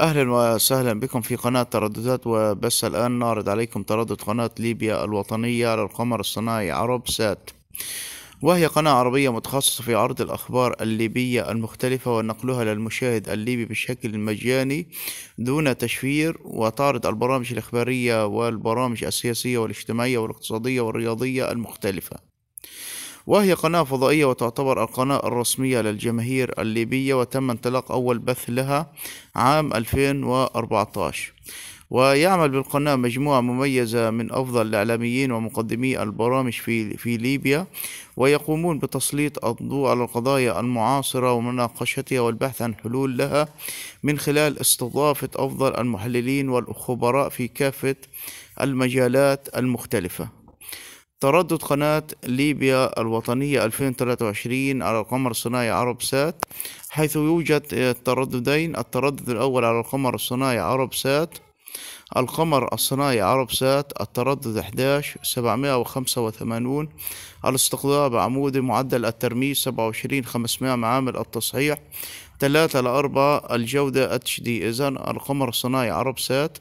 أهلا وسهلا بكم في قناة ترددات وبس الآن نعرض عليكم تردد قناة ليبيا الوطنية للقمر الصناعي عرب سات وهي قناة عربية متخصصة في عرض الأخبار الليبية المختلفة ونقلها للمشاهد الليبي بشكل مجاني دون تشفير وتعرض البرامج الإخبارية والبرامج السياسية والاجتماعية والاقتصادية والرياضية المختلفة وهي قناة فضائية وتعتبر القناة الرسمية للجماهير الليبية وتم انطلاق أول بث لها عام 2014 ويعمل بالقناة مجموعة مميزة من أفضل الإعلاميين ومقدمي البرامج في, في ليبيا ويقومون بتسليط الضوء على القضايا المعاصرة ومناقشتها والبحث عن حلول لها من خلال استضافة أفضل المحللين والخبراء في كافة المجالات المختلفة تردد قناة ليبيا الوطنية 2023 على القمر الصناعي عرب سات حيث يوجد ترددين التردد الأول على القمر الصناعي عرب سات القمر الصناعي عرب سات التردد 11785 785 الاستقطاب معدل الترميز 27500 معامل التصحيح 3 ل 4 الجودة اتش دي إذا القمر الصناعي عرب سات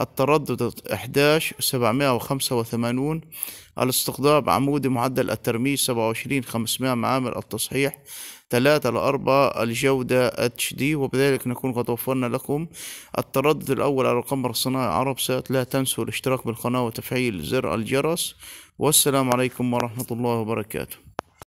التردد 11785 على استقطاب عمودي معدل الترميز 27 500 معامل التصحيح 3 ل 4 الجودة اتش دي وبذلك نكون قد وفرنا لكم التردد الأول على القمر الصناعي عرب سات لا تنسوا الاشتراك بالقناة وتفعيل زر الجرس والسلام عليكم ورحمة الله وبركاته